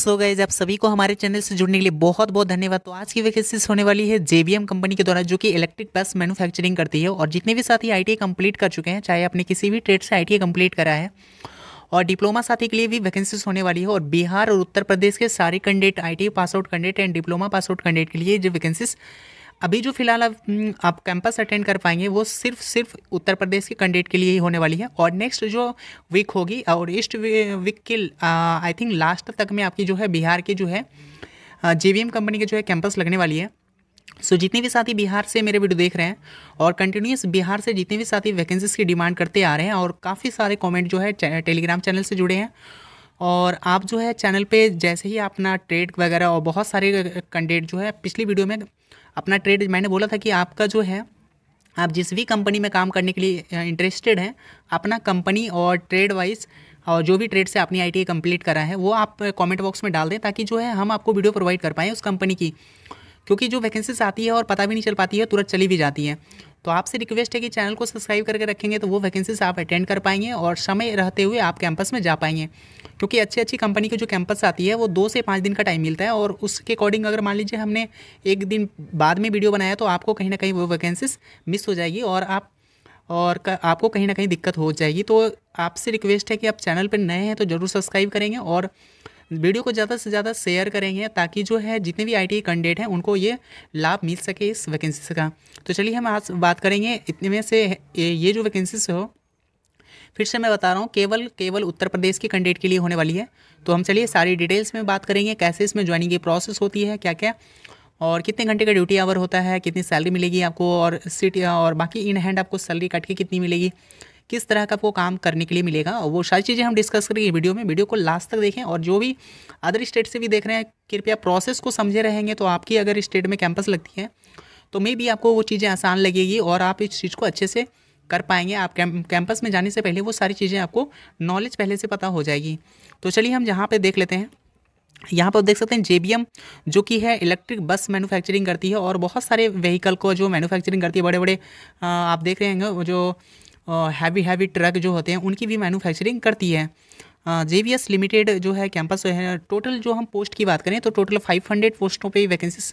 सो गए आप सभी को हमारे चैनल से जुड़ने के लिए बहुत बहुत धन्यवाद तो आज की वैकेंसीज होने वाली है जेबीएम कंपनी के द्वारा जो कि इलेक्ट्रिक बस मैन्युफैक्चरिंग करती है और जितने भी साथी आई कंप्लीट कर चुके हैं चाहे आपने किसी भी ट्रेड से आई कंप्लीट करा है और डिप्लोमा साथी के लिए भी वैकेंसीज होने वाली है और बिहार और उत्तर प्रदेश के सारे candidate I pass out candidate and diploma pass out candidate के लिए जो वैकेंसीज अभी जो फिलहाल हम्म, आप, आप कैंपस अटेंड कर पाएंगे वो सिर्फ सिर्फ उत्तर प्रदेश के कैंडिडेट के लिए ही होने वाली है और नेक्स्ट जो वीक होगी और ईस्ट वीक के आई थिंक लास्ट तक में आपकी जो है बिहार की जो है जे कंपनी के जो है कैंपस लगने वाली है सो so, जितने भी साथी बिहार से मेरे वीडियो देख रहे हैं और कंटिन्यूस बिहार से जितने भी साथी वैकेंसीज की डिमांड करते आ रहे हैं और काफ़ी सारे कमेंट जो है टेलीग्राम चैनल से जुड़े हैं और आप जो है चैनल पे जैसे ही अपना ट्रेड वगैरह और बहुत सारे कंटेंट जो है पिछली वीडियो में अपना ट्रेड मैंने बोला था कि आपका जो है आप जिस भी कंपनी में काम करने के लिए इंटरेस्टेड हैं अपना कंपनी और ट्रेड वाइज और जो भी ट्रेड से आपने आई कंप्लीट करा है वो आप कमेंट बॉक्स में डाल दें ताकि जो है हम आपको वीडियो प्रोवाइड कर पाएँ उस कंपनी की क्योंकि जो वैकेंसीज आती है और पता भी नहीं चल पाती है तुरंत चली भी जाती है तो आपसे रिक्वेस्ट है कि चैनल को सब्सक्राइब करके रखेंगे तो वो वैकेंसीज आप अटेंड कर पाएंगे और समय रहते हुए आप कैंपस में जा पाएंगे क्योंकि अच्छी अच्छी कंपनी की जो कैंपस आती है वो दो से पाँच दिन का टाइम मिलता है और उसके अकॉर्डिंग अगर मान लीजिए हमने एक दिन बाद में वीडियो बनाया तो आपको कहीं ना कहीं वो वैकेंसीज मिस हो जाएगी और आप और आपको कहीं ना कहीं दिक्कत हो जाएगी तो आपसे रिक्वेस्ट है कि आप चैनल पर नए हैं तो ज़रूर सब्सक्राइब करेंगे और वीडियो को ज़्यादा से ज़्यादा शेयर करेंगे ताकि जो है जितने भी आई टी कैंडिडेट हैं उनको ये लाभ मिल सके इस वैकेंसी का तो चलिए हम आज बात करेंगे इतने में से ये जो वैकेंसीज हो फिर से मैं बता रहा हूँ केवल केवल उत्तर प्रदेश के कैंडिडेट के लिए होने वाली है तो हम चलिए सारी डिटेल्स में बात करेंगे कैसे इसमें ज्वाइनिंग की प्रोसेस होती है क्या क्या और कितने घंटे का ड्यूटी आवर होता है कितनी सैलरी मिलेगी आपको और सीट और बाकी इन हैंड आपको सैलरी काट के कितनी मिलेगी किस तरह का आपको काम करने के लिए मिलेगा और वो सारी चीज़ें हम डिस्कस करेंगे वीडियो में वीडियो को लास्ट तक देखें और जो भी अदर स्टेट से भी देख रहे हैं कृपया प्रोसेस को समझे रहेंगे तो आपकी अगर स्टेट में कैंपस लगती है तो मे भी आपको वो चीज़ें आसान लगेगी और आप इस चीज़ को अच्छे से कर पाएंगे आप कैंपस में जाने से पहले वो सारी चीज़ें आपको नॉलेज पहले से पता हो जाएगी तो चलिए हम जहाँ पर देख लेते हैं यहाँ पर देख सकते हैं जेबीएम जो कि है इलेक्ट्रिक बस मैन्युफैक्चरिंग करती है और बहुत सारे व्हीकल को जो मैन्युफैक्चरिंग करती है बड़े बड़े आप देख रहे हैं जो हैवी हैवी ट्रक जो होते हैं उनकी भी मैन्युफैक्चरिंजे करती है जे वी एस लिमिटेड जो है कैंपस है टोटल जो हम पोस्ट की बात करें तो टोटल 500 पोस्टों पे वैकेंसीज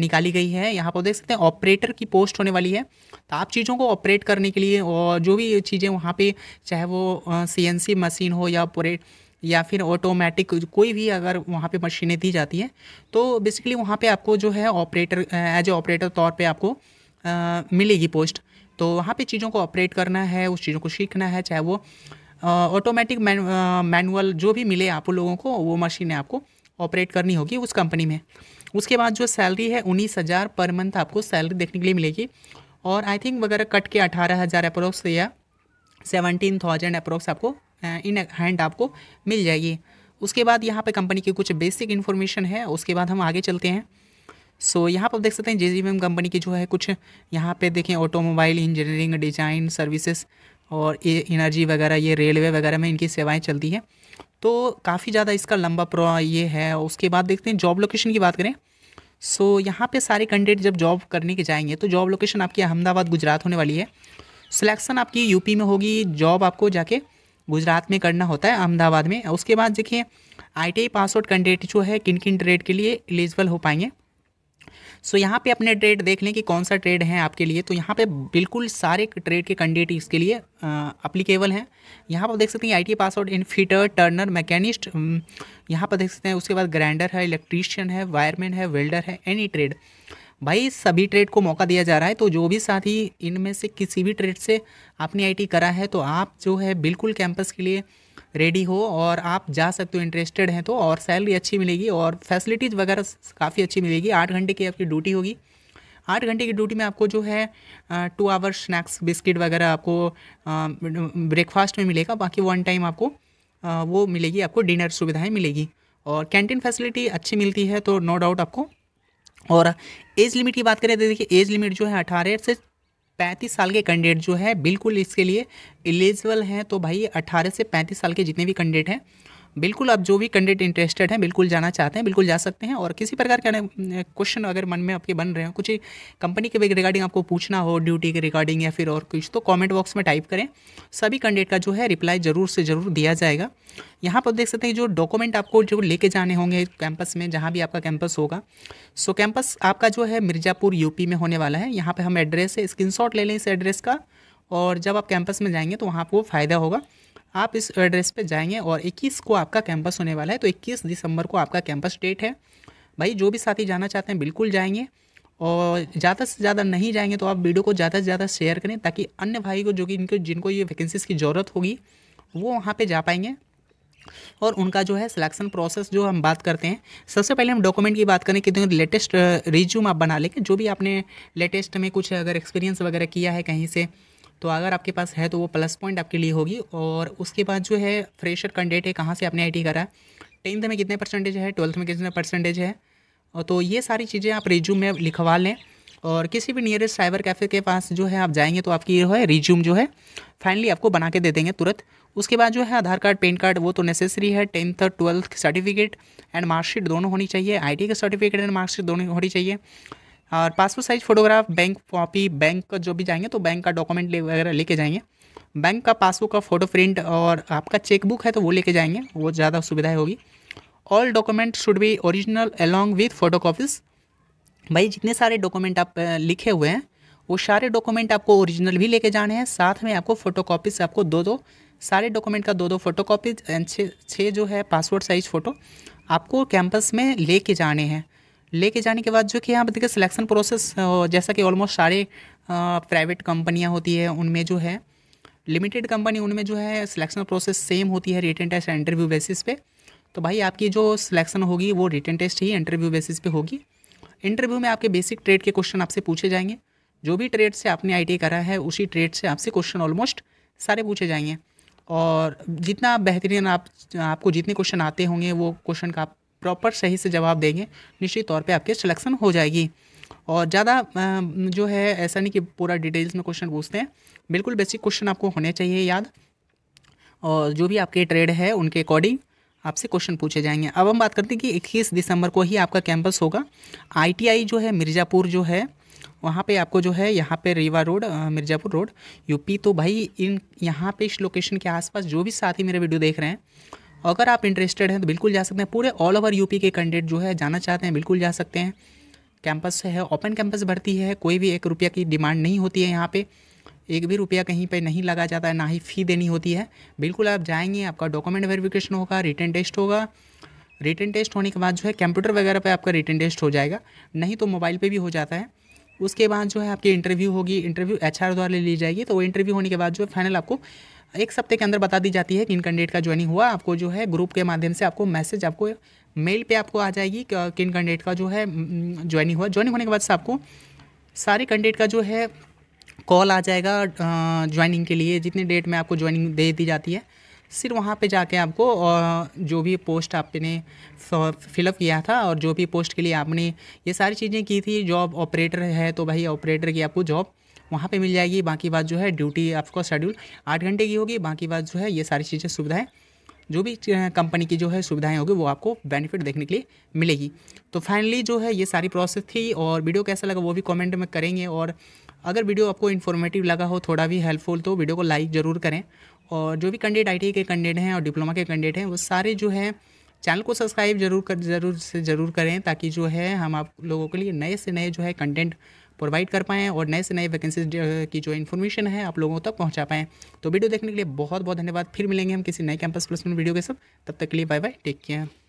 निकाली गई है यहाँ पर देख सकते हैं ऑपरेटर की पोस्ट होने वाली है तो आप चीज़ों को ऑपरेट करने के लिए और जो भी चीज़ें वहाँ पे चाहे वो सी मशीन हो या ऑपरेट या फिर ऑटोमेटिक कोई भी अगर वहाँ पे मशीनें दी जाती हैं तो बेसिकली वहाँ पे आपको जो है ऑपरेटर एज ए ऑपरेटर तौर पे आपको आ, मिलेगी पोस्ट तो वहाँ पे चीज़ों को ऑपरेट करना है उस चीज़ों को सीखना है चाहे वो ऑटोमेटिक मैनुअल जो भी मिले आप लोगों को वो मशीनें आपको ऑपरेट करनी होगी उस कंपनी में उसके बाद जो सैलरी है उन्नीस हज़ार पर मंथ आपको सैलरी देखने के लिए मिलेगी और आई थिंक वगैरह कट के अठारह हज़ार अप्रोक्स या सेवनटीन थाउजेंड अप्रोक्स आपको इन हैंड आपको मिल जाएगी उसके बाद यहाँ पे कंपनी की कुछ बेसिक इन्फॉर्मेशन है उसके बाद हम आगे चलते हैं सो so, यहाँ पर देख सकते हैं जे जी कंपनी की जो है कुछ यहाँ पे देखें ऑटोमोबाइल इंजीनियरिंग डिजाइन सर्विसेज और एनर्जी वगैरह ये रेलवे वगैरह में इनकी सेवाएं चलती हैं तो काफ़ी ज़्यादा इसका लंबा प्रो ये है उसके बाद देखते हैं जॉब लोकेशन की बात करें सो so, यहाँ पे सारे कैंडिडेट जब जॉब करने के जाएंगे तो जॉब लोकेशन आपकी अहमदाबाद गुजरात होने वाली है सिलेक्शन आपकी यूपी में होगी जॉब आपको जाके गुजरात में करना होता है अहमदाबाद में उसके बाद देखिए आई टी पास कैंडिडेट जो है किन किन ट्रेड के लिए एलिजिबल हो पाएंगे सो यहाँ पे अपने ट्रेड देख लें कि कौन सा ट्रेड है आपके लिए तो यहाँ पे बिल्कुल सारे ट्रेड के कैंडिडेट इसके लिए अप्लीकेबल हैं यहाँ पर देख सकते हैं आई टी आउट इन फिटर टर्नर मैकेनिस्ट यहाँ पर देख सकते हैं उसके बाद ग्राइंडर है इलेक्ट्रीशियन है वायरमैन है वेल्डर है एनी ट्रेड भाई सभी ट्रेड को मौका दिया जा रहा है तो जो भी साथी इनमें से किसी भी ट्रेड से आपने आईटी e करा है तो आप जो है बिल्कुल कैंपस के लिए रेडी हो और आप जा सकते हो इंटरेस्टेड हैं तो और सैलरी अच्छी मिलेगी और फैसिलिटीज़ वगैरह काफ़ी अच्छी मिलेगी आठ घंटे की आपकी ड्यूटी होगी आठ घंटे की ड्यूटी में आपको जो है टू आवर स्नैक्स बिस्किट वगैरह आपको ब्रेकफास्ट में मिलेगा बाकी वन टाइम आपको आ, वो मिलेगी आपको डिनर सुविधाएँ मिलेगी और कैंटीन फैसिलिटी अच्छी मिलती है तो नो डाउट आपको और एज लिमिट की बात करें तो देखिए एज लिमिट जो है अठारह से पैंतीस साल के कैंडिडेट जो है बिल्कुल इसके लिए एलिजिबल हैं तो भाई अट्ठारह से पैंतीस साल के जितने भी कैंडिडेट हैं बिल्कुल आप जो भी कैंडिडेट इंटरेस्टेड हैं बिल्कुल जाना चाहते हैं बिल्कुल जा सकते हैं और किसी प्रकार के क्वेश्चन अगर मन में आपके बन रहे हैं कुछ कंपनी के रिगार्डिंग आपको पूछना हो ड्यूटी के रिगार्डिंग या फिर और कुछ तो कॉमेंट बॉक्स में टाइप करें सभी कैंडिडेट का जो है रिप्लाई ज़रूर से ज़रूर दिया जाएगा यहाँ पर देख सकते हैं जो डॉक्यूमेंट आपको जो लेके जाने होंगे कैंपस में जहाँ भी आपका कैंपस होगा सो कैंपस आपका जो है मिर्ज़ापुर यूपी में होने वाला है यहाँ पर हम एड्रेस है स्क्रीन ले लें इस एड्रेस का और जब आप कैंपस में जाएंगे तो वहाँ आपको फ़ायदा होगा आप इस एड्रेस पे जाएंगे और 21 को आपका कैंपस होने वाला है तो 21 दिसंबर को आपका कैंपस डेट है भाई जो भी साथी जाना चाहते हैं बिल्कुल जाएंगे और ज़्यादा से ज़्यादा नहीं जाएंगे तो आप वीडियो को ज़्यादा से ज़्यादा शेयर करें ताकि अन्य भाई को जो कि इनको जिनको ये वैकेंसीज की ज़रूरत होगी वो वहाँ पर जा पाएंगे और उनका जो है सिलेक्शन प्रोसेस जो हम बात करते हैं सबसे पहले हम डॉक्यूमेंट की बात करें कि तो लेटेस्ट रिज्यूम आप बना लेंगे जो भी आपने लेटेस्ट में कुछ अगर एक्सपीरियंस वगैरह किया है कहीं से तो अगर आपके पास है तो वो प्लस पॉइंट आपके लिए होगी और उसके बाद जो है फ्रेशर कैंडिडेट है कहाँ से आपने आई करा टेंथ में कितने परसेंटेज है ट्वेल्थ में कितने परसेंटेज है और तो ये सारी चीज़ें आप रिज्यूम में लिखवा लें और किसी भी नियरेस्ट साइबर कैफ़े के पास जो है आप जाएंगे तो आपकी जो है रिज्यूम जो है फाइनली आपको बना के दे देंगे तुरंत उसके बाद जो है आधार कार्ड पेन कार्ड वो तो नेसेसरी है tenth twelfth certificate and mark sheet दोनों होनी चाहिए आईटी का सर्टिफिकेट एंड मार्कशीट दोनों होनी चाहिए और passport size photograph bank copy bank का जो भी जाएंगे तो बैंक का डॉक्यूमेंट ले वगैरह लेके जाएंगे बैंक का पासबुक का फ़ोटो प्रिंट और आपका चेकबुक है तो वो लेके जाएंगे वो ज़्यादा सुविधा होगी all document should be original along with photo भाई जितने सारे डॉक्यूमेंट आप लिखे हुए हैं वो सारे डॉक्यूमेंट आपको ओरिजिनल भी लेके जाने हैं साथ में आपको फ़ोटो आपको दो दो सारे डॉक्यूमेंट का दो दो फ़ोटो एंड छः छः जो है पासपोर्ट साइज़ फ़ोटो आपको कैंपस में लेके जाने हैं लेके जाने के बाद जो कि यहाँ पर देखिए सिलेक्शन प्रोसेस जैसा कि ऑलमोस्ट सारे प्राइवेट कंपनियाँ होती है उनमें जो है लिमिटेड कंपनी उनमें जो है सिलेक्शन प्रोसेस सेम होती है रिटर्न टेस्ट इंटरव्यू बेसिस पे तो भाई आपकी जो सिलेक्शन होगी वो रिटर्न टेस्ट ही इंटरव्यू बेसिस पे होगी इंटरव्यू में आपके बेसिक ट्रेड के क्वेश्चन आपसे पूछे जाएंगे जो भी ट्रेड से आपने आई करा है उसी ट्रेड से आपसे क्वेश्चन ऑलमोस्ट सारे पूछे जाएंगे और जितना बेहतरीन आप आपको जितने क्वेश्चन आते होंगे वो क्वेश्चन का आप प्रॉपर सही से जवाब देंगे निश्चित तौर पे आपके सिलेक्शन हो जाएगी और ज़्यादा जो है ऐसा नहीं कि पूरा डिटेल्स में क्वेश्चन पूछते हैं बिल्कुल बेसिक क्वेश्चन आपको होने चाहिए याद और जो भी आपके ट्रेड है उनके अकॉर्डिंग आपसे क्वेश्चन पूछे जाएंगे अब हम बात करते हैं कि इक्कीस दिसंबर को ही आपका कैंपस होगा आईटीआई जो है मिर्ज़ापुर जो है वहाँ पे आपको जो है यहाँ पे Rewa road Mirzapur road UP तो भाई इन यहाँ पे इस लोकेशन के आसपास जो भी साथी मेरे वीडियो देख रहे हैं अगर आप इंटरेस्टेड हैं तो बिल्कुल जा सकते हैं पूरे ऑल ओवर यूपी के कैंडिडेट जो है जाना चाहते हैं बिल्कुल जा सकते हैं कैंपस है ओपन कैंपस भर्ती है कोई भी एक रुपया की डिमांड नहीं होती है यहाँ पे एक भी रुपया कहीं पे नहीं लगा जाता है ना ही फ़ी देनी होती है बिल्कुल आप जाएंगे आपका डॉक्यूमेंट वेरिफिकेशन होगा रिटर्न टेस्ट होगा रिटर्न टेस्ट होने के बाद जो है कंप्यूटर वगैरह पे आपका रिटर्न टेस्ट हो जाएगा नहीं तो मोबाइल पे भी हो जाता है उसके बाद जो है आपकी इंटरव्यू होगी इंटरव्यू एच द्वारा ली जाएगी तो वो इंटरव्यू होने के बाद जो है फाइनल आपको एक हफ्ते के अंदर बता दी जाती है कि इन कैंडिडेट का ज्वाइनिंग हुआ आपको जो है ग्रुप के माध्यम से आपको मैसेज आपको मेल पे आपको आ जाएगी कि किन कैंडिडेट का जो है ज्वाइनिंग हुआ ज्वाइनिंग होने के बाद से आपको सारे कैंडिडेट का जो है कॉल आ जाएगा ज्वाइनिंग के लिए जितने डेट में आपको ज्वाइनिंग दे दी जाती है सिर्फ वहाँ पे जाके आपको जो भी पोस्ट आपने फिलअप किया था और जो भी पोस्ट के लिए आपने ये सारी चीज़ें की थी जॉब ऑपरेटर है तो भाई ऑपरेटर की आपको जॉब वहाँ पे मिल जाएगी बाकी बात जो है ड्यूटी आपको शेड्यूल आठ घंटे की होगी बाकी बात जो है ये सारी चीज़ें सुविधाएँ जो भी कंपनी की जो है सुविधाएं होगी वो आपको बेनिफिट देखने के लिए मिलेगी तो फाइनली जो है ये सारी प्रोसेस थी और वीडियो कैसा लगा वो भी कमेंट में करेंगे और अगर वीडियो आपको इन्फॉर्मेटिव लगा हो थोड़ा भी हेल्पफुल तो वीडियो को लाइक ज़रूर करें और जो भी कैंडिडेट आई के कैंडिडेट हैं और डिप्लोमा के कैंडिडेट हैं वो सारे जो है चैनल को सब्सक्राइब जरूर कर जरूर से ज़रूर करें ताकि जो है हम आप लोगों के लिए नए से नए जो है कंटेंट प्रोवाइड कर पाएँ और नए से नए वैकेंसीज की जो इन्फॉर्मेशन है आप लोगों तक पहुँचा पाएँ तो वीडियो देखने के लिए बहुत बहुत धन्यवाद फिर मिलेंगे हम किसी नए कैंपस प्लेसमेंट वीडियो के साथ तब तक के लिए बाय बाय टेक केयर